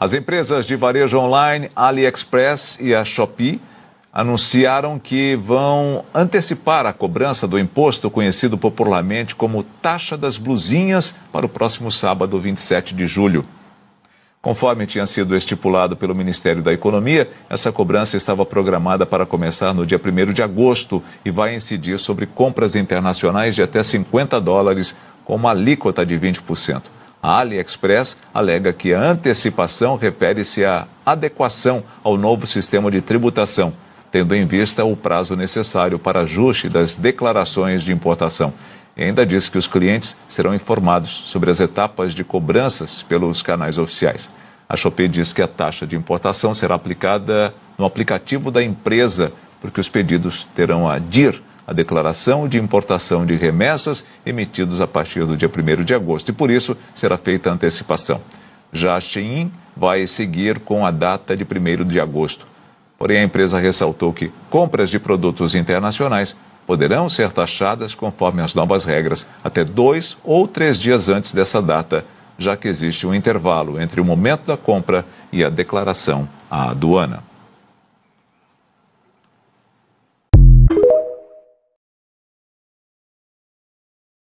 As empresas de varejo online AliExpress e a Shopee anunciaram que vão antecipar a cobrança do imposto conhecido popularmente como taxa das blusinhas para o próximo sábado, 27 de julho. Conforme tinha sido estipulado pelo Ministério da Economia, essa cobrança estava programada para começar no dia 1 de agosto e vai incidir sobre compras internacionais de até 50 dólares, com uma alíquota de 20%. A AliExpress alega que a antecipação refere-se à adequação ao novo sistema de tributação, tendo em vista o prazo necessário para ajuste das declarações de importação. E ainda diz que os clientes serão informados sobre as etapas de cobranças pelos canais oficiais. A Shopee diz que a taxa de importação será aplicada no aplicativo da empresa, porque os pedidos terão a DIR, a declaração de importação de remessas emitidos a partir do dia 1 de agosto e, por isso, será feita antecipação. Já a Shein vai seguir com a data de 1 de agosto. Porém, a empresa ressaltou que compras de produtos internacionais poderão ser taxadas conforme as novas regras até dois ou três dias antes dessa data, já que existe um intervalo entre o momento da compra e a declaração à aduana.